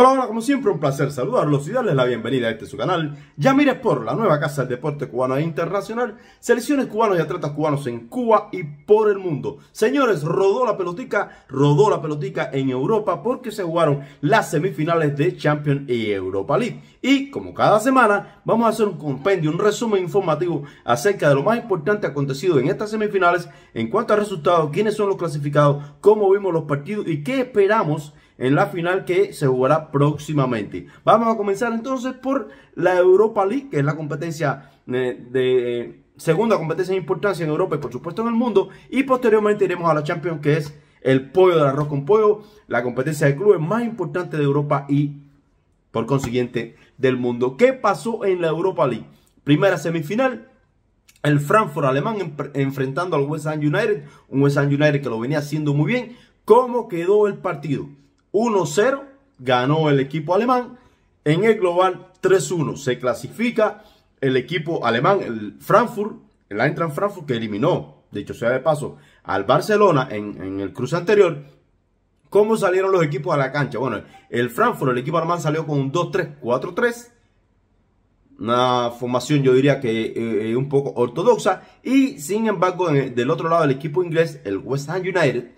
Hola, hola, como siempre un placer saludarlos y darles la bienvenida a este su canal. Ya mires por la nueva casa del deporte cubano e internacional, selecciones cubanos y atletas cubanos en Cuba y por el mundo. Señores, rodó la pelotica, rodó la pelotica en Europa porque se jugaron las semifinales de Champions y Europa League. Y como cada semana, vamos a hacer un compendio, un resumen informativo acerca de lo más importante acontecido en estas semifinales en cuanto a resultados, quiénes son los clasificados, cómo vimos los partidos y qué esperamos en la final que se jugará próximamente. Vamos a comenzar entonces por la Europa League, que es la competencia eh, de, segunda competencia de importancia en Europa y por supuesto en el mundo. Y posteriormente iremos a la Champions, que es el pollo del arroz con pollo, la competencia de clubes más importante de Europa y por consiguiente del mundo. ¿Qué pasó en la Europa League? Primera semifinal, el Frankfurt alemán enfrentando al West Ham United, un West Ham United que lo venía haciendo muy bien. ¿Cómo quedó el partido? 1-0 ganó el equipo alemán. En el global 3-1 se clasifica el equipo alemán, el Frankfurt, el Eintracht Frankfurt, que eliminó, dicho sea de paso, al Barcelona en, el cruce anterior. ¿Cómo salieron los equipos a la cancha? Bueno, el Frankfurt, el equipo alemán salió con un 2-3-4-3 una formación yo diría que eh, eh, un poco ortodoxa y sin embargo del otro lado el equipo inglés el West Ham United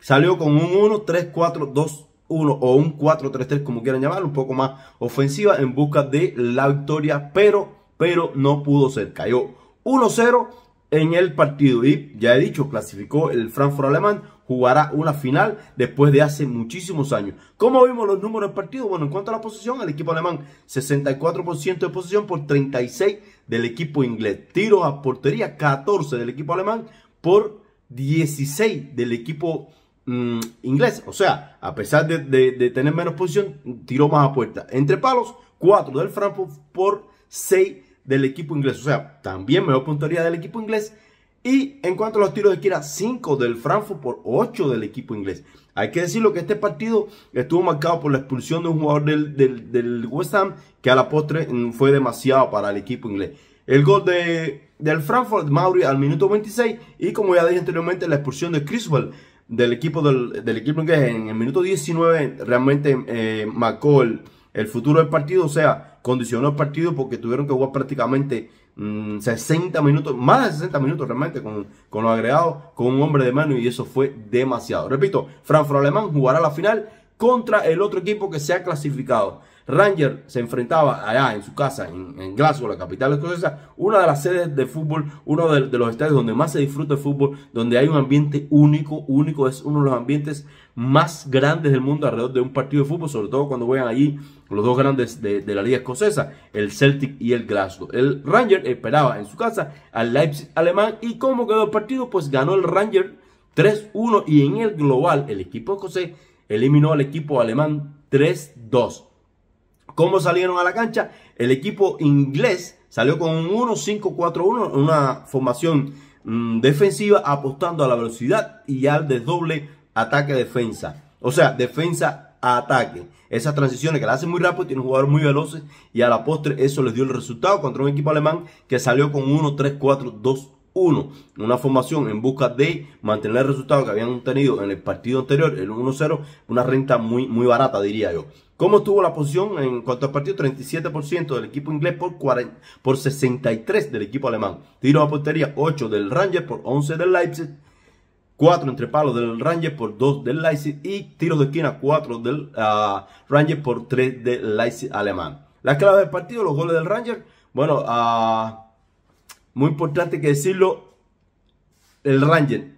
Salió con un 1-3-4-2-1 o un 4-3-3 como quieran llamarlo, un poco más ofensiva en busca de la victoria, pero, pero no pudo ser. Cayó 1-0 en el partido y ya he dicho, clasificó el Frankfurt alemán, jugará una final después de hace muchísimos años. ¿Cómo vimos los números del partido? Bueno, en cuanto a la posición, el equipo alemán 64% de posición por 36 del equipo inglés. Tiros a portería 14 del equipo alemán por 16 del equipo Mm, inglés. O sea, a pesar de, tener menos posición, tiró más a puerta. Entre palos, 4 del Frankfurt por 6 del equipo inglés. O sea, también mejor puntería del equipo inglés. Y en cuanto a los tiros de esquina, 5 del Frankfurt por 8 del equipo inglés. Hay que decirlo que este partido estuvo marcado por la expulsión de un jugador del, del, del West Ham, que a la postre mm, fue demasiado para el equipo inglés. El gol de, del Frankfurt, Mauri, al minuto 26. Y como ya dije anteriormente, la expulsión de Criswell del equipo, del, equipo inglés en el minuto 19 realmente eh, marcó el, futuro del partido, o sea, condicionó el partido porque tuvieron que jugar prácticamente 60 mm, minutos, más de 60 minutos realmente con, los agregados, con un hombre de mano y eso fue demasiado. Repito, franco Alemán jugará la final contra el otro equipo que se ha clasificado. Ranger se enfrentaba allá en su casa, en, Glasgow, la capital escocesa, una de las sedes de fútbol, uno de, los estadios donde más se disfruta el fútbol, donde hay un ambiente único, único, es uno de los ambientes más grandes del mundo alrededor de un partido de fútbol, sobre todo cuando juegan allí los dos grandes de, la liga escocesa, el Celtic y el Glasgow. El Ranger esperaba en su casa al Leipzig alemán y como quedó el partido, pues ganó el Ranger 3-1 y en el global el equipo escocés eliminó al equipo alemán 3-2. ¿Cómo salieron a la cancha? El equipo inglés salió con un 1-5-4-1, una formación mm, defensiva apostando a la velocidad y al desdoble ataque-defensa. O sea, defensa a ataque. Esas transiciones que la hacen muy rápido, tienen jugadores muy veloces y a la postre eso les dio el resultado contra un equipo alemán que salió con 1-3-4-2 1, una formación en busca de mantener el resultado que habían obtenido en el partido anterior, el 1-0, una renta muy, muy barata, diría yo. ¿Cómo estuvo la posición en cuanto al partido? 37% del equipo inglés por, 40, 63% del equipo alemán. Tiro a portería 8 del Ranger por 11 del Leipzig. 4 entre palos del Ranger por 2 del Leipzig. Y tiros de esquina 4 del ah, Ranger por 3 del Leipzig alemán. La clave del partido, los goles del Ranger. Bueno, a ah, muy importante que decirlo, el Ranger,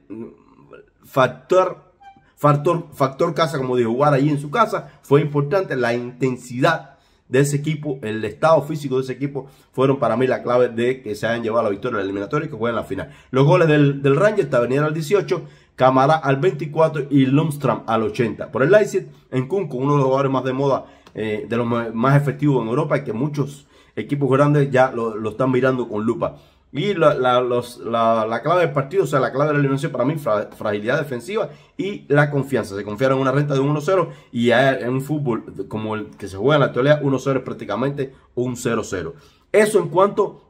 factor, factor, factor casa, como dijo, jugar allí en su casa, fue importante, la intensidad de ese equipo, el estado físico de ese equipo, fueron para mí la clave de que se hayan llevado la victoria en la eliminatoria y que jueguen la final. Los goles del, del Ranger, Tavernier al 18, Camara al 24 y Lundstrom al 80. Por el Leipzig, en Kunku, uno de los jugadores más de moda, eh, de los más efectivos en Europa y que muchos equipos grandes ya lo, lo están mirando con lupa. Y la, la, clave del partido, o sea, la clave de la para mí, fragilidad defensiva y la confianza. Se confiaron en una renta de 1-0 y en un fútbol como el que se juega en la actualidad, 1-0 es prácticamente un 0-0. Eso en cuanto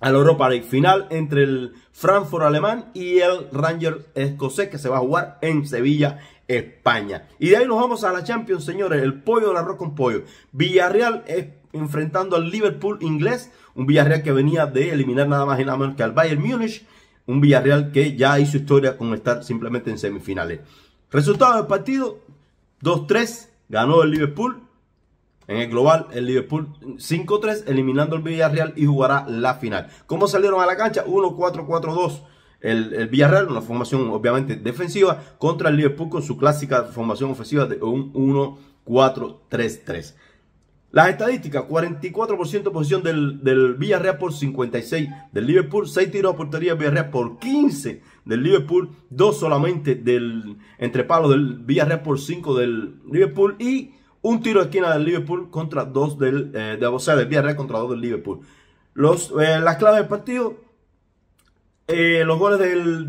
al Europa League final entre el Frankfurt alemán y el Ranger escocés que se va a jugar en Sevilla, España. Y de ahí nos vamos a la Champions, señores, el pollo del arroz con pollo. Villarreal es enfrentando al Liverpool inglés, un Villarreal que venía de eliminar nada más y nada menos que al Bayern Múnich, un Villarreal que ya hizo historia con estar simplemente en semifinales. Resultado del partido, 2-3, ganó el Liverpool. En el global, el Liverpool 5-3, eliminando al Villarreal y jugará la final. ¿Cómo salieron a la cancha? 1-4-4-2. El, el, Villarreal, una formación obviamente defensiva, contra el Liverpool con su clásica formación ofensiva de un 1-4-3-3. Las estadísticas, 44% posición del, Villarreal por 56 del Liverpool, 6 tiros a portería del Villarreal por 15 del Liverpool, 2 solamente del entre del Villarreal por 5 del Liverpool y un tiro de esquina del Liverpool contra 2 del, eh, de, o del Villarreal contra 2 del Liverpool. Los, eh, las claves del partido, eh, los goles del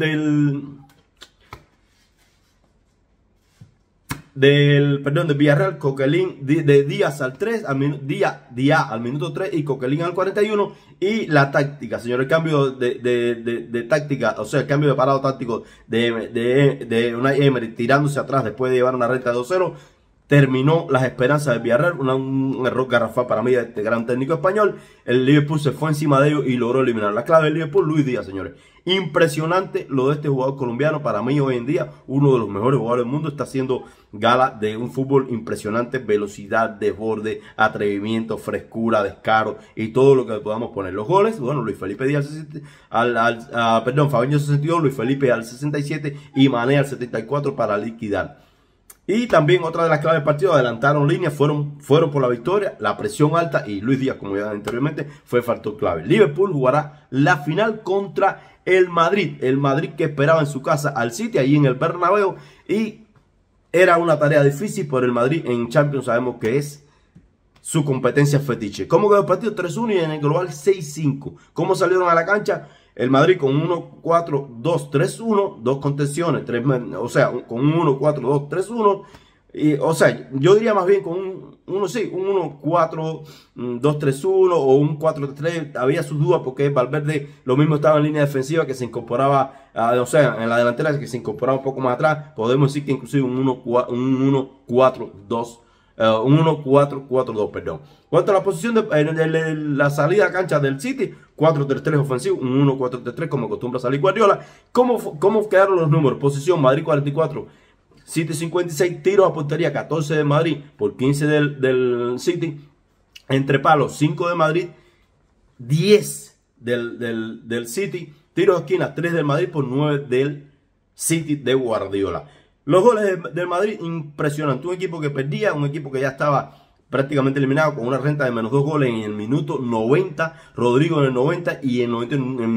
del, perdón, de Villarreal, Coquelin de, días Díaz al 3, al minu, día al minuto 3 y Coquelin al 41. Y la táctica, señor, el cambio de, táctica, o sea, el cambio de parado táctico de, una Emery tirándose atrás después de llevar una recta de 2-0, terminó las esperanzas de Villarreal, un, error garrafal para mí de este gran técnico español. El Liverpool se fue encima de ellos y logró eliminar la clave del Liverpool, Luis Díaz, señores. Impresionante lo de este jugador colombiano, para mí hoy en día uno de los mejores jugadores del mundo, está haciendo gala de un fútbol impresionante, velocidad, desborde, atrevimiento, frescura, descaro y todo lo que podamos poner. Los goles, bueno, Luis Felipe Díaz al, al, al ah, perdón, Fabiño 62, Luis Felipe al 67 y Mané al 74 para liquidar. Y también otra de las claves del partido, adelantaron líneas, fueron, fueron por la victoria, la presión alta y Luis Díaz, como ya anteriormente, fue factor clave. Liverpool jugará la final contra el Madrid, el Madrid que esperaba en su casa al City, ahí en el Bernabéu, y era una tarea difícil por el Madrid en Champions, sabemos que es su competencia fetiche. ¿Cómo quedó el partido 3-1 y en el global 6-5? ¿Cómo salieron a la cancha? El Madrid con 1-4-2-3-1, dos contenciones, tres, o sea, con 1-4-2-3-1. o sea, yo diría más bien con un 1, 1, 4, 2, 3, 1 o un 4, 3. Había sus dudas porque Valverde lo mismo estaba en línea defensiva que se incorporaba, o sea, en la delantera que se incorporaba un poco más atrás. Podemos decir que inclusive un 1, 4, un 1, 4 2, 1-4-4-2, eh, perdón. ¿Cuánto la posición eh, de la salida a cancha del City, 4-3-3 ofensivo, 1-4-3-3 como acostumbra salir Guardiola. ¿Cómo, ¿Cómo quedaron los números? Posición Madrid 44, City 56, tiros a puntería 14 de Madrid por 15 del, City. Entre palos 5 de Madrid, 10 del, City. Tiro a esquina 3 del Madrid por 9 del City de Guardiola. Los goles del Madrid impresionante. Un equipo que perdía, un equipo que ya estaba prácticamente eliminado con una renta de menos dos goles en el minuto 90, Rodrigo en el 90 y en,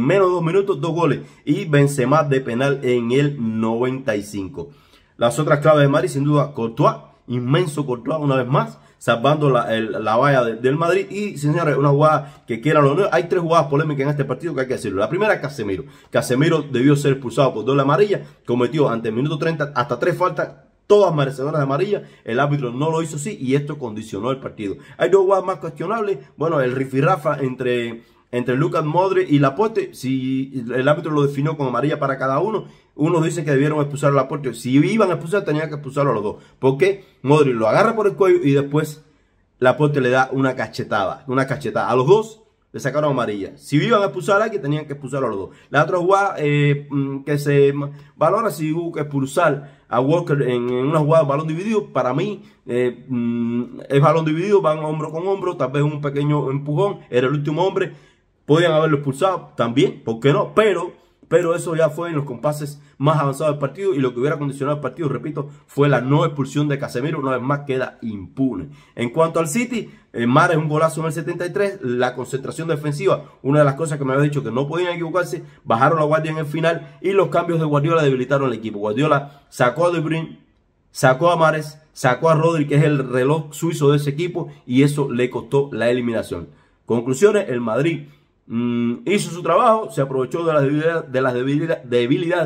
menos dos minutos dos goles y Benzema de penal en el 95. Las otras claves de Madrid sin duda Courtois, inmenso Courtois una vez más, salvando la, la valla del Madrid. Y, señores, una jugada que quiera lo no. Hay tres jugadas polémicas en este partido que hay que decirlo. La primera, es Casemiro. Casemiro debió ser expulsado por doble amarilla. Cometió ante el minuto 30 hasta tres faltas todas merecedoras de amarilla, el árbitro no lo hizo así y esto condicionó el partido. Hay dos jugadas más cuestionables, bueno, el rifirrafa entre, entre Lucas Modre y Laporte, si el árbitro lo definió con amarilla para cada uno, uno dice que debieron expulsar a Laporte. Si iban a expulsar, tenían que expulsarlo a los dos. Porque Modric lo agarra por el cuello y después Laporte le da una cachetada. Una cachetada. A los dos le sacaron amarilla. Si iban a expulsar a alguien, tenían que expulsarlo a los dos. La otra jugada eh, mm, que se valora si hubo que expulsar a Walker en, una jugada de balón dividido, para mí eh, mm, es balón dividido, van hombro con hombro, tal vez un pequeño empujón, era el último hombre. Podían haberlo expulsado también, ¿por qué no? Pero pero eso ya fue en los compases más avanzados del partido y lo que hubiera condicionado el partido, repito, fue la no expulsión de Casemiro, una vez más queda impune. En cuanto al City, el eh, Mar es un golazo en el 73, la concentración defensiva, una de las cosas que me había dicho que no podían equivocarse, bajaron la guardia en el final y los cambios de Guardiola debilitaron al equipo. Guardiola sacó a De Bruyne, sacó a Mares, sacó a Rodri, que es el reloj suizo de ese equipo, y eso le costó la eliminación. Conclusiones, el Madrid Mm, hizo su trabajo, se aprovechó de las, debilidades,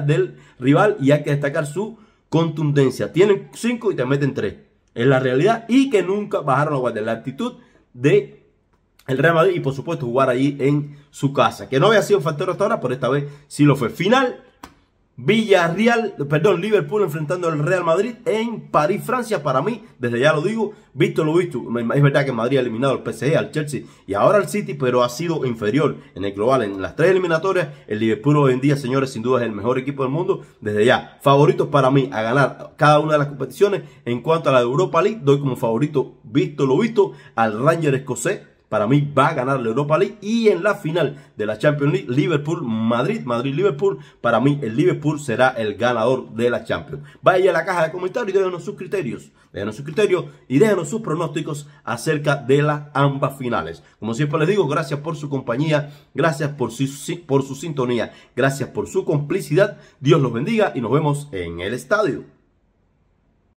de del rival y hay que destacar su contundencia. Tienen 5 y te meten 3. Es la realidad y que nunca bajaron la guardia. La actitud de el Real Madrid y por supuesto jugar allí en su casa. Que no había sido un factor hasta ahora, pero esta vez sí lo fue. Final Villarreal, perdón, Liverpool enfrentando al Real Madrid en París, Francia. Para mí, desde ya lo digo, visto lo visto. Es verdad que Madrid ha eliminado al PSG, al Chelsea y ahora al City, pero ha sido inferior en el global. En las tres eliminatorias, el Liverpool hoy en día, señores, sin duda es el mejor equipo del mundo. Desde ya, favoritos para mí a ganar cada una de las competiciones. En cuanto a la Europa League, doy como favorito, visto lo visto, al Ranger escocés para mí va a ganar la Europa League y en la final de la Champions League Liverpool-Madrid, Madrid-Liverpool, para mí el Liverpool será el ganador de la Champions. Vaya a la caja de comentarios y déjenos sus criterios, déjenos sus criterios y déjenos sus pronósticos acerca de las ambas finales. Como siempre les digo, gracias por su compañía, gracias por por su sintonía, gracias por su complicidad, Dios los bendiga y nos vemos en el estadio.